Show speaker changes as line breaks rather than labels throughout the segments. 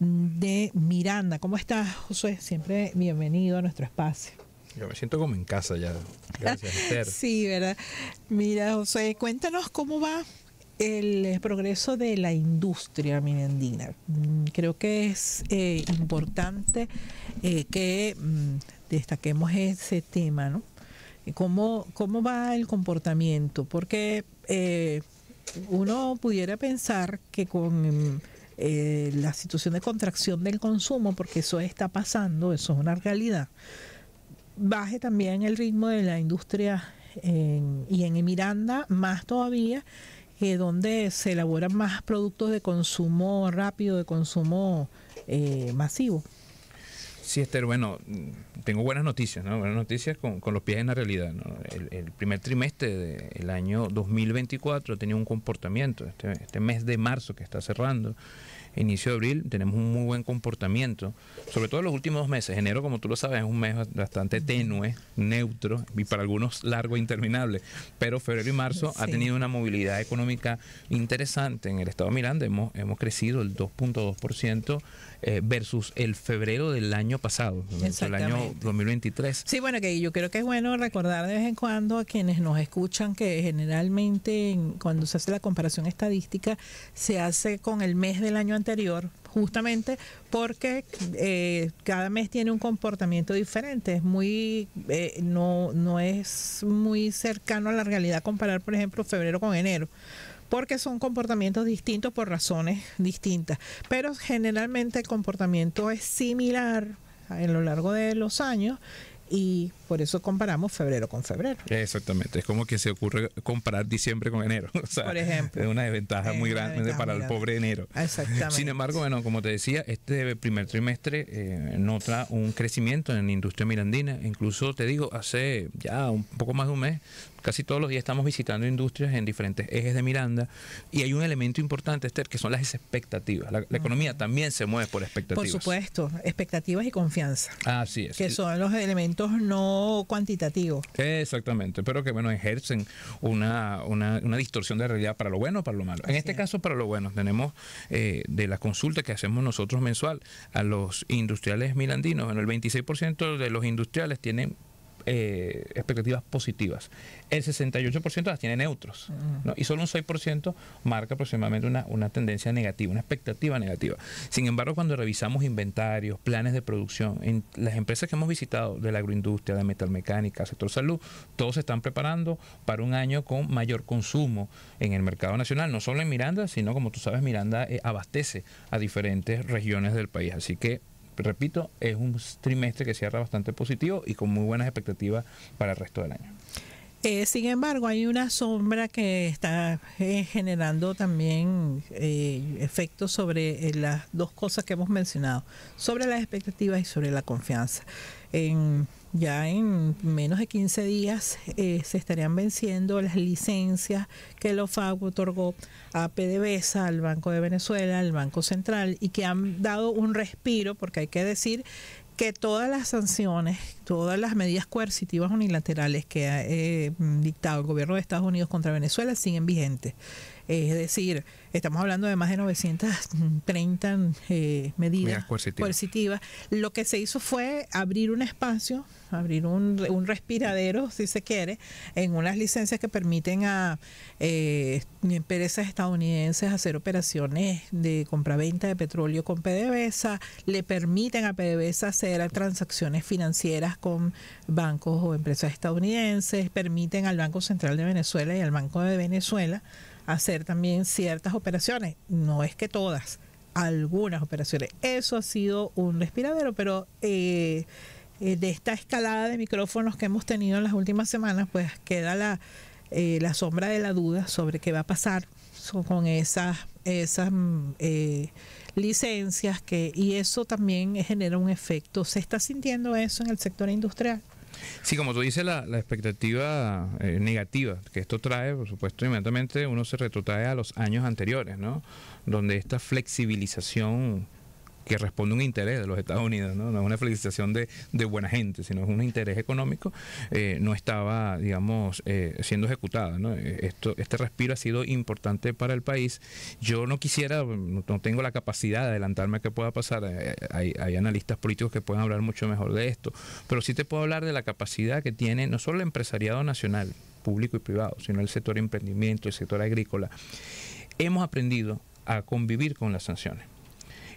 de Miranda. ¿Cómo estás, José? Siempre bienvenido a nuestro espacio.
Yo me siento como en casa ya. Gracias, Esther.
sí, ¿verdad? Mira, José, cuéntanos cómo va el progreso de la industria mirandina. Mm, creo que es eh, importante eh, que mm, destaquemos ese tema, ¿no? ¿Cómo, cómo va el comportamiento? Porque eh, uno pudiera pensar que con eh, la situación de contracción del consumo, porque eso está pasando, eso es una realidad, baje también el ritmo de la industria y en Miranda más todavía, eh, donde se elaboran más productos de consumo rápido, de consumo eh, masivo.
Sí, Esther, bueno, mm, tengo buenas noticias, ¿no? Buenas noticias con, los pies en la realidad. El, primer trimestre del año 2024 tenía un comportamiento. Este, este, mes de marzo que está cerrando, inicio de abril, tenemos un muy buen comportamiento. Sobre todo en los últimos dos meses. Enero, como tú lo sabes, es un mes bastante tenue, neutro y para algunos largo e interminable. Pero febrero y marzo ha tenido una movilidad económica interesante. En el estado de Miranda hemos, hemos crecido el 2.2% eh, versus el febrero del año pasado, el año 2023.
Sí, bueno, que yo creo que es bueno recordar de vez en cuando a quienes nos escuchan que generalmente cuando se hace la comparación estadística se hace con el mes del año anterior, justamente porque eh, cada mes tiene un comportamiento diferente. Es muy, eh, no, no es muy cercano a la realidad comparar, por ejemplo, febrero con enero porque son comportamientos distintos por razones distintas. Pero generalmente el comportamiento es similar a lo largo de los años y por eso comparamos febrero con febrero.
Exactamente, es como que se ocurre comparar diciembre con enero. por ejemplo. Es una desventaja muy grande para el pobre enero. Exactamente. Sin embargo, bueno, como te decía, este primer trimestre eh, nota un crecimiento en la industria mirandina. Incluso te digo, hace ya un poco más de un mes, casi todos los días estamos visitando industrias en diferentes ejes de Miranda y hay un elemento importante, Esther, que son las expectativas. La, economía también se mueve por expectativas. Por supuesto,
expectativas y confianza.
Así es. Que son
los elementos no cuantitativo.
Exactamente, pero que bueno, ejercen una, una, una distorsión de realidad para lo bueno o para lo malo. en este caso, para lo bueno, tenemos eh, de la consulta que hacemos nosotros mensual a los industriales milandinos, bueno, el 26% de los industriales tienen eh, expectativas positivas. El 68% las tiene neutros y solo un 6% marca aproximadamente una, tendencia negativa, una expectativa negativa. Sin embargo, cuando revisamos inventarios, planes de producción, en las empresas que hemos visitado de la agroindustria, de metalmecánica, sector salud, todos se están preparando para un año con mayor consumo en el mercado nacional, no solo en Miranda, sino como tú sabes, Miranda eh, abastece a diferentes regiones del país. Así que repito, es un trimestre que cierra bastante positivo y con muy buenas expectativas para el resto del año.
Eh, sin embargo, hay una sombra que está eh, generando también eh, efectos sobre las dos cosas que hemos mencionado, sobre las expectativas y sobre la confianza. ya en menos de 15 días se estarían venciendo las licencias que el OFAC otorgó a PDVSA, al Banco de Venezuela, al Banco Central, y que han dado un respiro, porque hay que decir que todas las sanciones, todas las medidas coercitivas unilaterales que ha eh, dictado el gobierno de Estados Unidos contra Venezuela siguen vigentes. Es decir, estamos hablando de más de 930 eh, medidas coercitivas. Lo que se hizo fue abrir un espacio, abrir un, respiradero, si se quiere, en unas licencias que permiten a eh, empresas estadounidenses hacer operaciones de compraventa de petróleo con PDVSA, le permiten a PDVSA hacer transacciones financieras con bancos o empresas estadounidenses, permiten al Banco Central de Venezuela y al Banco de Venezuela hacer también ciertas operaciones, no es que todas, algunas operaciones. Eso ha sido un respiradero, pero eh, eh, de esta escalada de micrófonos que hemos tenido en las últimas semanas, pues queda la, eh, la sombra de la duda sobre qué va a pasar con esas, esas mm, licencias que, y eso también genera un efecto. ¿Se está sintiendo eso en el sector industrial?
Sí, como tú dices, la, expectativa eh, negativa que esto trae, por supuesto, inmediatamente uno se retrotrae a los años anteriores, ¿no? Donde esta flexibilización que responde a un interés de los Estados Unidos, no, es una felicitación de, buena gente, sino es un interés económico, eh, no estaba, digamos, eh, siendo ejecutada. Eh, esto, este respiro ha sido importante para el país. Yo no quisiera, no tengo la capacidad de adelantarme a qué pueda pasar. Hay, hay analistas políticos que pueden hablar mucho mejor de esto, pero sí te puedo hablar de la capacidad que tiene no solo el empresariado nacional, público y privado, sino el sector emprendimiento, el sector agrícola. Hemos aprendido a convivir con las sanciones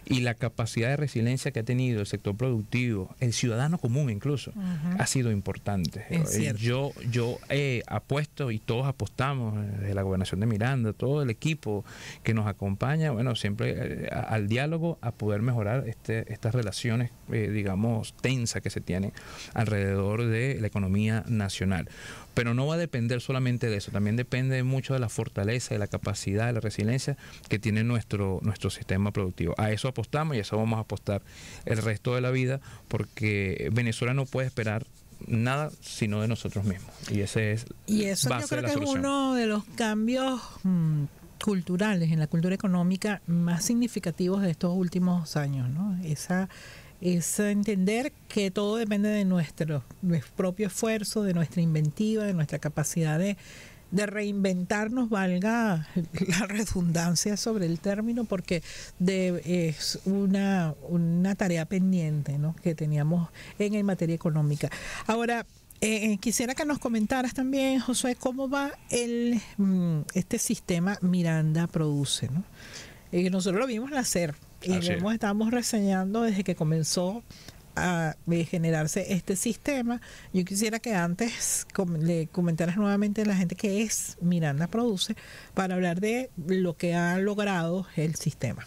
y la capacidad de resiliencia que ha tenido el sector productivo, el ciudadano común incluso, ha sido importante. Eh, yo, yo apuesto y todos apostamos, eh, desde la gobernación de Miranda, todo el equipo que nos acompaña, bueno, siempre eh, al diálogo, a poder mejorar este, estas relaciones, digamos, tensas que se tienen alrededor de la economía nacional. Pero no va a depender solamente de eso, también depende mucho de la fortaleza, de la capacidad, de la resiliencia que tiene nuestro, nuestro sistema productivo. A eso apostamos y a eso vamos a apostar el resto de la vida porque Venezuela no puede esperar nada sino de nosotros mismos. Y ese es Y eso yo creo que es uno
de los cambios mm, culturales en la cultura económica más significativos de estos últimos años, ¿no? Esa es entender que todo depende de nuestro, nuestro, propio esfuerzo, de nuestra inventiva, de nuestra capacidad de, reinventarnos, valga la redundancia sobre el término, porque de, es una, una tarea pendiente que teníamos en, materia económica. Ahora, eh, eh, quisiera que nos comentaras también, Josué, cómo va el, mm, este sistema Miranda Produce. ¿no? Eh, nosotros lo vimos nacer y estamos reseñando desde que comenzó a eh, generarse este sistema. Yo quisiera que antes le comentaras nuevamente a la gente que es Miranda Produce para hablar de lo que ha logrado el sistema.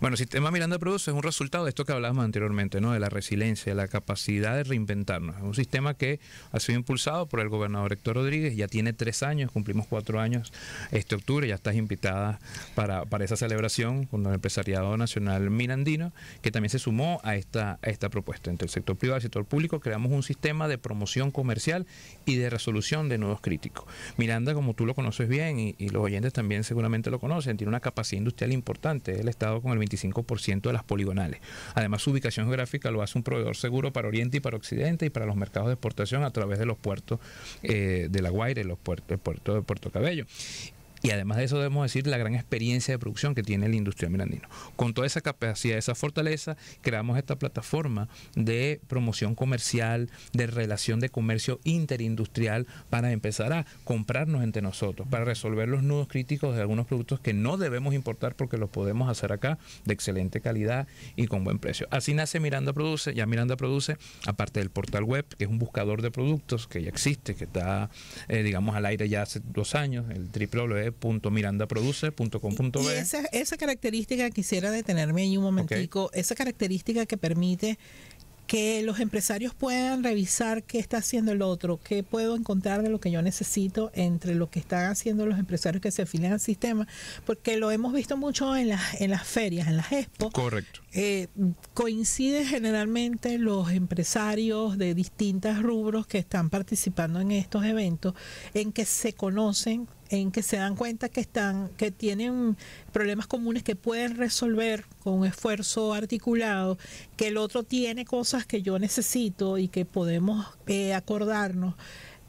Bueno, el Sistema Miranda Produce es un resultado de esto que hablábamos anteriormente, ¿no? de la resiliencia, de la capacidad de reinventarnos. Es un sistema que ha sido impulsado por el gobernador Héctor Rodríguez, ya tiene tres años, cumplimos cuatro años este octubre, ya estás invitada para, para esa celebración con el empresariado nacional mirandino, que también se sumó a esta, esta propuesta. Entre el sector privado y el sector público creamos un sistema de promoción comercial y de resolución de nudos críticos. Miranda, como tú lo conoces bien y, los oyentes también seguramente lo conocen, tiene una capacidad industrial importante. El Estado con el el 25% de las poligonales. Además, su ubicación geográfica lo hace un proveedor seguro para Oriente y para Occidente y para los mercados de exportación a través de los puertos eh, de La Guaira y los puertos, puerto de Puerto Cabello y además de eso debemos decir la gran experiencia de producción que tiene la industria mirandino. Con toda esa capacidad, esa fortaleza, creamos esta plataforma de promoción comercial, de relación de comercio interindustrial para empezar a comprarnos entre nosotros, para resolver los nudos críticos de algunos productos que no debemos importar porque los podemos hacer acá de excelente calidad y con buen precio. Así nace Miranda Produce, ya Miranda Produce, aparte del portal web, que es un buscador de productos que ya existe, que está, eh, digamos, al aire ya hace dos años, el triple com punto esa,
esa característica, quisiera detenerme ahí un momentico, esa característica que permite que los empresarios puedan revisar qué está haciendo el otro, qué puedo encontrar de lo que yo necesito entre lo que están haciendo los empresarios que se afilian al sistema, porque lo hemos visto mucho en las, en las ferias, en las expo. Correcto. Eh, coinciden generalmente los empresarios de distintos rubros que están participando en estos eventos en que se conocen en que se dan cuenta que están, que tienen problemas comunes que pueden resolver con esfuerzo articulado, que el otro tiene cosas que yo necesito y que podemos eh, acordarnos.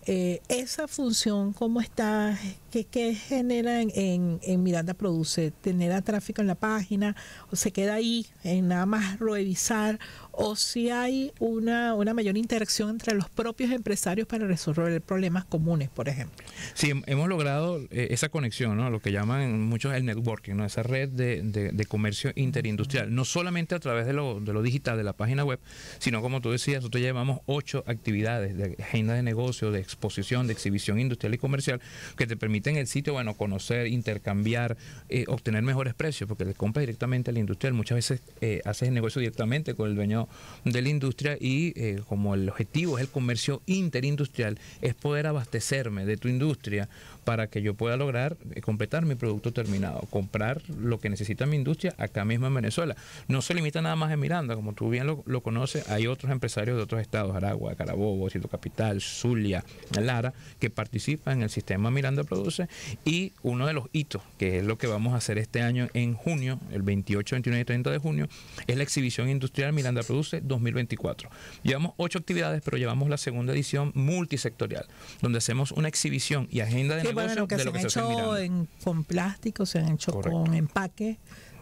Eh, esa función, ¿cómo está? ¿Qué, genera en, en, Miranda Produce? ¿Tener tráfico en la página? ¿O se queda ahí en nada más revisar? o si hay una, mayor interacción entre los propios empresarios para resolver problemas comunes, por ejemplo.
Sí, hemos logrado eh, esa conexión, ¿no? lo que llaman muchos el networking, ¿no? esa red de, comercio interindustrial, no solamente a través de lo, de lo digital, de la página web, sino como tú decías, nosotros llevamos ocho actividades de agenda de negocio, de exposición, de exhibición industrial y comercial, que te permiten el sitio, bueno, conocer, intercambiar, eh, obtener mejores precios, porque le compras directamente al industrial, muchas veces eh, haces el negocio directamente con el dueño de la Industria y eh, como el objetivo es el comercio interindustrial, es poder abastecerme de tu industria para que yo pueda lograr eh, completar mi producto terminado, comprar lo que necesita mi industria acá mismo en Venezuela. No se limita nada más a Miranda, como tú bien lo, conoces, hay otros empresarios de otros estados, Aragua, Carabobo, Cito Capital, Zulia, Lara, que participan en el sistema Miranda Produce y uno de los hitos, que es lo que vamos a hacer este año en junio, el 28, 29 y 30 de junio, es la exhibición industrial Miranda Produce 2024. Llevamos ocho actividades, pero llevamos la segunda edición multisectorial, donde hacemos una exhibición y agenda de negocios. de lo que se, han
con plástico, se han hecho con empaque,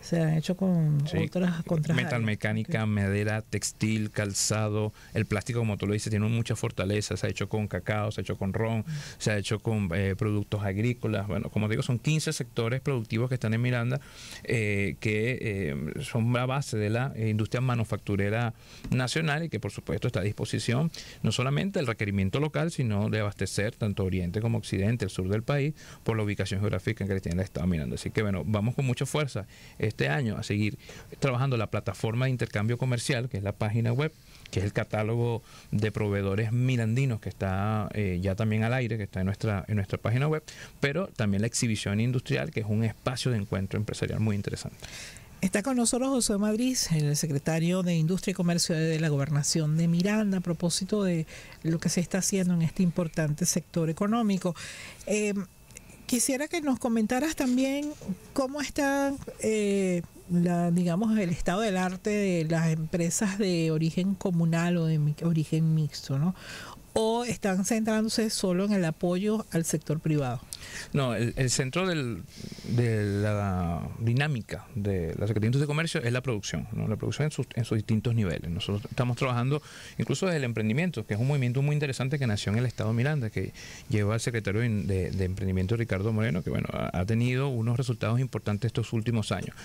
se han hecho con otras
contras. metal madera, textil, calzado, el plástico, como tú lo dices, tiene mucha fortaleza. Se ha hecho con cacao, se ha hecho con ron, mm. se ha hecho con eh, productos agrícolas. Bueno, como digo, son 15 sectores productivos que están en Miranda eh, que eh, son la base de la industria manufacturera nacional y que, por supuesto, está a disposición no solamente del requerimiento local, sino de abastecer tanto Oriente como Occidente, el sur del país, por la ubicación geográfica en que tiene el Estado Miranda. Así que, bueno, vamos con mucha fuerza este año a seguir trabajando la plataforma de intercambio comercial, que es la página web, que es el catálogo de proveedores mirandinos que está eh, ya también al aire, que está en nuestra, en nuestra página web, pero también la exhibición industrial, que es un espacio de encuentro empresarial muy interesante.
Está con nosotros José Madrid, el secretario de Industria y Comercio de la Gobernación de Miranda, a propósito de lo que se está haciendo en este importante sector económico. Eh, Quisiera que nos comentaras también cómo está, eh, la, digamos, el estado del arte de las empresas de origen comunal o de origen mixto, ¿no? ¿O están centrándose solo en el apoyo al sector privado?
No, el, centro de la dinámica de la Secretaría de Comercio es la producción, la producción en sus, en sus, distintos niveles. Nosotros estamos trabajando incluso desde el emprendimiento, que es un movimiento muy interesante que nació en el Estado de Miranda, que lleva al secretario de, Emprendimiento Ricardo Moreno, que bueno, ha tenido unos resultados importantes estos últimos años.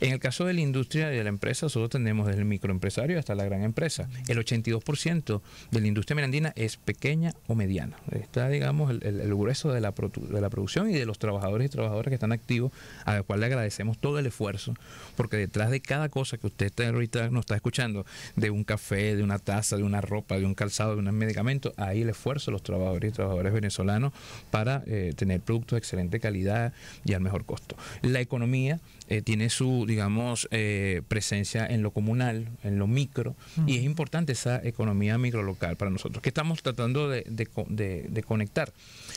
En el caso de la industria y de la empresa, nosotros tenemos desde el microempresario hasta la gran empresa. El 82% de la industria mirandina es pequeña o mediana. Está, digamos, el, grueso de de producción y de los trabajadores y trabajadoras que están activos, a los cual le agradecemos todo el esfuerzo, porque detrás de cada cosa que usted está ahorita nos está escuchando, de un café, de una taza, de una ropa, de un calzado, de un medicamento, ahí el esfuerzo de los trabajadores y trabajadoras venezolanos para eh, tener productos de excelente calidad y al mejor costo. La economía eh, tiene su, digamos, eh, presencia en lo comunal, en lo micro, y es importante esa economía micro local para nosotros. que estamos tratando de conectar?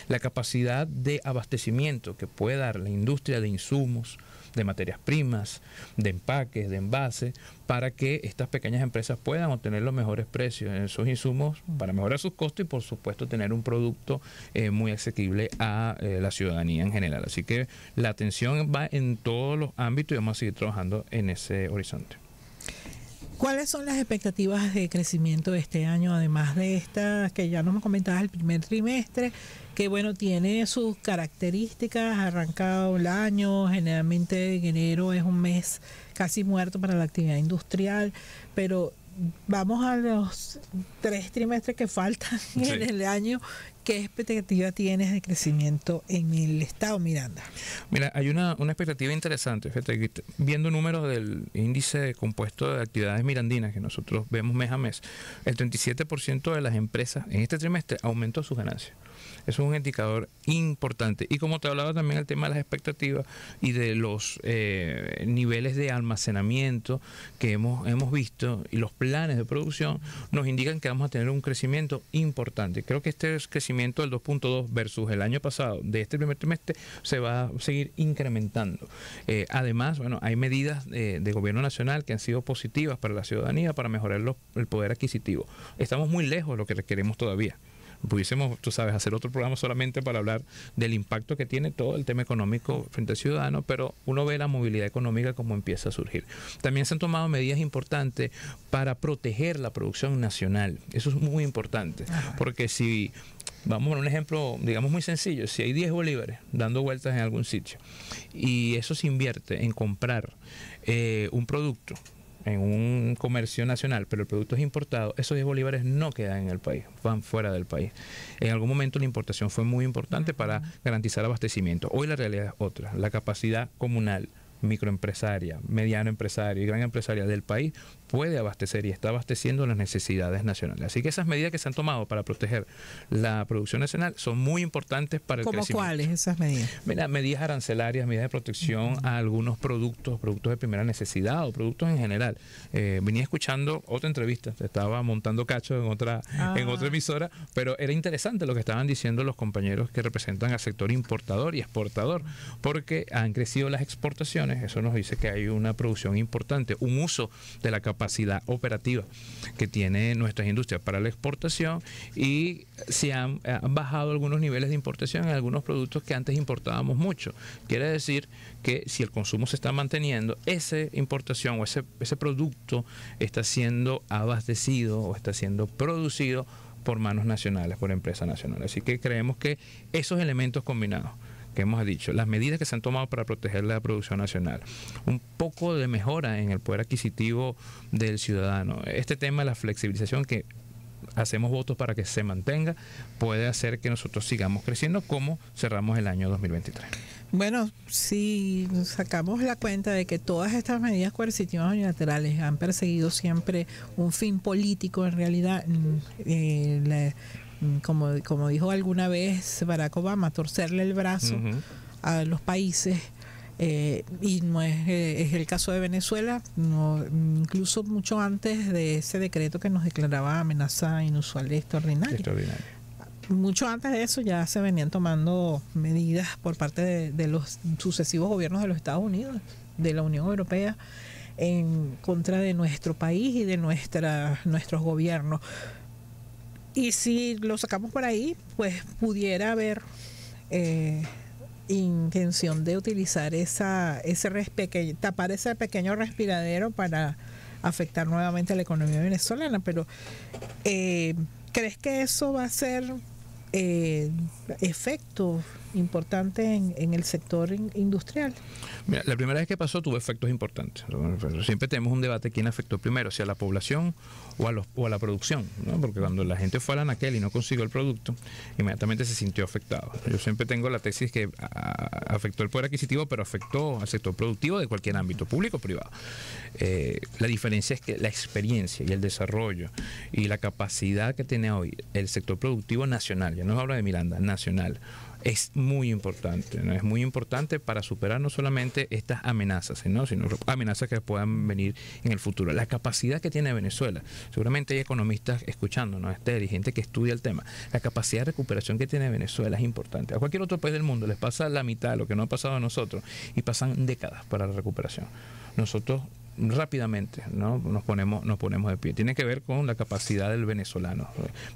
La capacidad de abastecimiento que puede dar la industria de insumos, de materias primas, de empaques, de envases, para que estas pequeñas empresas puedan obtener los mejores precios en sus insumos para mejorar sus costos y por supuesto tener un producto eh, muy asequible a eh, la ciudadanía en general. Así que la atención va en todos los ámbitos y vamos a seguir trabajando en ese horizonte.
¿Cuáles son las expectativas de crecimiento de este año, además de estas que ya nos comentabas el primer trimestre, que bueno, tiene sus características, arrancado el año, generalmente enero es un mes casi muerto para la actividad industrial, pero vamos a los tres trimestres que faltan en el año ¿Qué expectativa tienes de crecimiento en el estado Miranda?
Mira, hay una, una expectativa interesante. Fíjate, viendo números del índice compuesto de actividades mirandinas que nosotros vemos mes a mes, el 37% de las empresas en este trimestre aumentó sus ganancias es un indicador importante. Y como te hablaba también el tema de las expectativas y de los eh, niveles de almacenamiento que hemos, visto y los planes de producción nos indican que vamos a tener un crecimiento importante. Creo que este crecimiento del 2.2 versus el año pasado de este primer trimestre se va a seguir incrementando. Eh, además, bueno, hay medidas de, gobierno nacional que han sido positivas para la ciudadanía para mejorar el poder adquisitivo. Estamos muy lejos de lo que requeremos todavía pudiésemos, tú sabes, hacer otro programa solamente para hablar del impacto que tiene todo el tema económico frente al ciudadano, pero uno ve la movilidad económica como empieza a surgir. También se han tomado medidas importantes para proteger la producción nacional. Eso es muy importante, ah, porque si Vamos a un ejemplo, digamos muy sencillo. Si hay 10 bolívares dando vueltas en algún sitio y eso se invierte en comprar eh, un producto en un comercio nacional, pero el producto es importado, esos 10 bolívares no quedan en el país, van fuera del país. En algún momento la importación fue muy importante para garantizar abastecimiento. Hoy la realidad es otra, la capacidad comunal microempresaria, mediano empresario y gran empresaria del país puede abastecer y está abasteciendo las necesidades nacionales. Así que esas medidas que se han tomado para proteger la producción nacional son muy importantes para el ¿Cómo cuáles
esas medidas? Mira,
medidas arancelarias, medidas de protección a algunos productos, productos de primera necesidad o productos en general. Eh, venía escuchando otra entrevista, estaba montando cacho en otra, ah. en otra emisora, pero era interesante lo que estaban diciendo los compañeros que representan al sector importador y exportador, porque han crecido las exportaciones, eso nos dice que hay una producción importante, un uso de la capacidad capacidad operativa que tiene nuestras industrias para la exportación y se eh, han, bajado algunos niveles de importación en algunos productos que antes importábamos mucho. Quiere decir que si el consumo se está manteniendo, esa importación o ese, ese producto está siendo abastecido o está siendo producido por manos nacionales, por empresas nacionales. Así que creemos que esos elementos combinados, que hemos dicho, las medidas que se han tomado para proteger la producción nacional, un poco de mejora en el poder adquisitivo del ciudadano, este tema de la flexibilización que hacemos votos para que se mantenga, puede hacer que nosotros sigamos creciendo como cerramos el año 2023.
Bueno, si sacamos la cuenta de que todas estas medidas coercitivas unilaterales han perseguido siempre un fin político, en realidad mm, eh, la, Mm, como, como dijo alguna vez Barack Obama, torcerle el brazo a los países. Eh, y no eh, es, el caso de Venezuela, incluso mucho antes de ese decreto que nos declaraba amenaza inusual y extraordinaria. Mucho antes de eso ya se venían tomando medidas por parte de, de los sucesivos gobiernos de los Estados Unidos, de la Unión Europea, en contra de nuestro país y de nuestra, nuestros gobiernos. Y si lo sacamos por ahí, pues pudiera haber eh, intención de utilizar esa, ese tapar ese pequeño respiradero para afectar nuevamente a la economía venezolana. Pero, eh, ¿crees que eso va a ser eh, efecto importante en, el sector industrial.
la primera vez que pasó tuvo efectos importantes. Siempre tenemos un debate quién afectó primero, si a la población o a, los, o la producción, porque cuando la gente fue a la Anaquel y no consiguió el producto, inmediatamente se sintió afectado. Yo siempre tengo la tesis que ah, afectó el poder adquisitivo, pero afectó al sector productivo de cualquier ámbito, público o privado. Eh, la diferencia es que la experiencia y el desarrollo y la capacidad que tiene hoy el sector productivo nacional, ya no hablo de Miranda, nacional, es muy importante, ¿no? es muy importante para superar no solamente estas amenazas, sino amenazas que puedan venir en el futuro. La capacidad que tiene Venezuela, seguramente hay economistas escuchando, Este, hay gente que estudia el tema, la capacidad de recuperación que tiene Venezuela es importante. A cualquier otro país del mundo les pasa la mitad de lo que no ha pasado a nosotros y pasan décadas para la recuperación. Nosotros rápidamente ¿no? nos, ponemos, nos ponemos de pie. Tiene que ver con la capacidad del venezolano.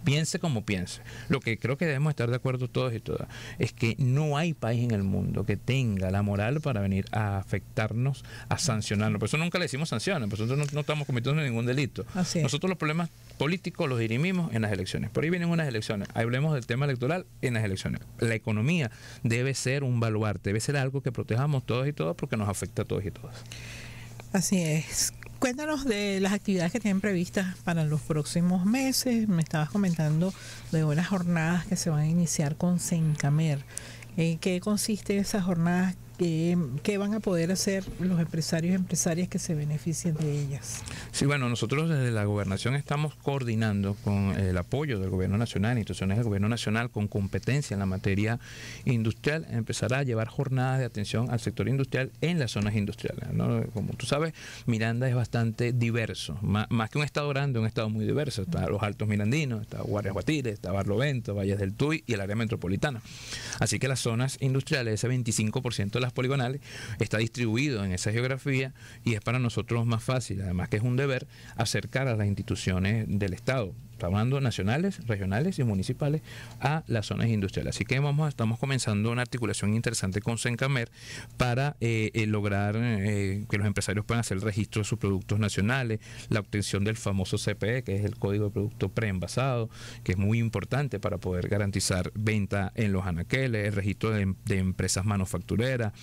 Piense como piense. Lo que creo que debemos estar de acuerdo todos y todas es que no hay país en el mundo que tenga la moral para venir a afectarnos, a sancionarnos. Por eso nunca le decimos sanciones, por eso no, no estamos cometiendo ningún delito. Nosotros los problemas políticos los dirimimos en las elecciones. Por ahí vienen unas elecciones. Hablemos del tema electoral en las elecciones. La economía debe ser un baluarte, debe ser algo que protejamos todos y todas porque nos afecta a todos y todas.
Así es. Cuéntanos de las actividades que tienen previstas para los próximos meses. Me estabas comentando de unas jornadas que se van a iniciar con Sencamer. ¿En qué consiste esas jornadas? ¿Qué, van a poder hacer los empresarios y empresarias que se beneficien de ellas?
Sí, bueno, nosotros desde la gobernación estamos coordinando con el apoyo del gobierno nacional, instituciones del gobierno nacional con competencia en la materia industrial, empezará a llevar jornadas de atención al sector industrial en las zonas industriales. Como tú sabes, Miranda es bastante diverso, más que un estado grande, un estado muy diverso. Está los Altos Mirandinos, está Guardias Guatires, está Barlovento, Valles del Tuy y el área metropolitana. Así que las zonas industriales, ese 25% de las poligonales, está distribuido en esa geografía y es para nosotros más fácil, además que es un deber, acercar a las instituciones del Estado estamos nacionales, regionales y municipales, a las zonas industriales. Así que vamos, estamos comenzando una articulación interesante con Sencamer para eh, eh, lograr eh, que los empresarios puedan hacer el registro de sus productos nacionales, la obtención del famoso CPE, que es el Código de Producto Preenvasado, que es muy importante para poder garantizar venta en los anaqueles, el registro de, empresas manufactureras,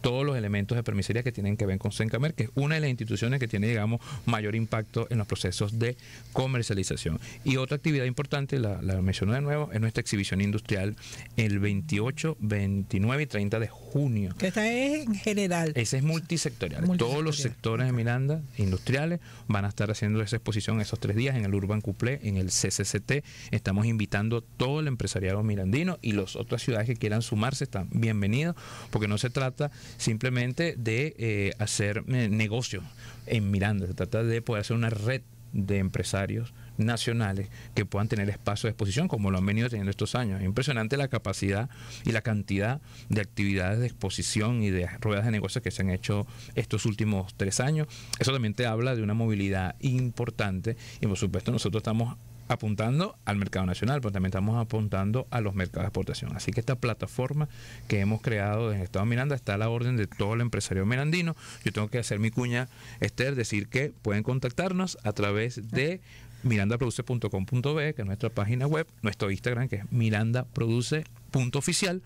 todos los elementos de permisería que tienen que ver con Sencamer, que es una de las instituciones que tiene, digamos, mayor impacto en los procesos de comercialización. Y otra actividad importante, la, la menciono de nuevo, es nuestra exhibición industrial el 28, 29 y 30 de junio. Que esta es en general. Esa es multisectorial. Todos los sectores de Miranda, industriales, van a estar haciendo esa exposición esos tres días en el Urban Couplé, en el CCCT. Estamos invitando todo el empresariado mirandino y las otras ciudades que quieran sumarse están bienvenidos, porque no se trata simplemente de eh, hacer eh, negocios en Miranda, se trata de poder hacer una red de empresarios nacionales que puedan tener espacio de exposición como lo han venido teniendo estos años. Es impresionante la capacidad y la cantidad de actividades de exposición y de ruedas de negocios que se han hecho estos últimos tres años. Eso también te habla de una movilidad importante y por supuesto nosotros estamos apuntando al mercado nacional, pero también estamos apuntando a los mercados de exportación. Así que esta plataforma que hemos creado en el Estado de Miranda está a la orden de todo el empresario mirandino. Yo tengo que hacer mi cuña, Esther, decir que pueden contactarnos a través de mirandaproduce.com.b, que es nuestra página web, nuestro Instagram, que es mirandaproduce.oficial,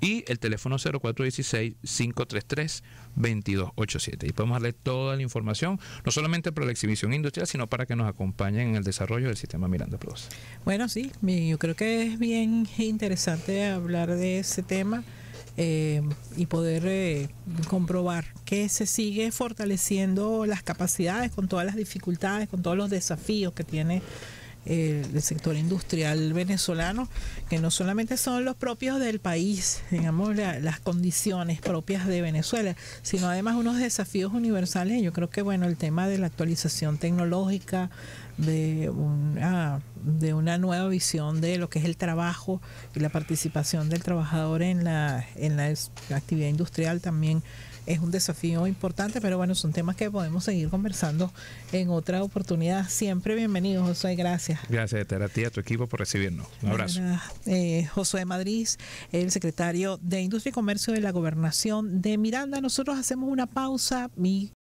y el teléfono 0416-533-2287. Y podemos darle toda la información, no solamente para la exhibición industrial, sino para que nos acompañen en el desarrollo del sistema Miranda Produce.
Bueno, sí, yo creo que es bien interesante hablar de ese tema. Eh, y poder eh, comprobar que se sigue fortaleciendo las capacidades con todas las dificultades, con todos los desafíos que tiene eh, el sector industrial venezolano, que no solamente son los propios del país, digamos, las condiciones propias de Venezuela, sino además unos desafíos universales. Yo creo que, bueno, el tema de la actualización tecnológica, de una, de una nueva visión de lo que es el trabajo y la participación del trabajador en la, en la actividad industrial también es un desafío importante, pero bueno, son temas que podemos seguir conversando en otra oportunidad. Siempre bienvenido, Josué, gracias.
Gracias a ti a tu equipo por recibirnos. Un abrazo.
José eh, Josué Madrid, el secretario de Industria y Comercio de la Gobernación de Miranda. Nosotros hacemos una pausa. Mi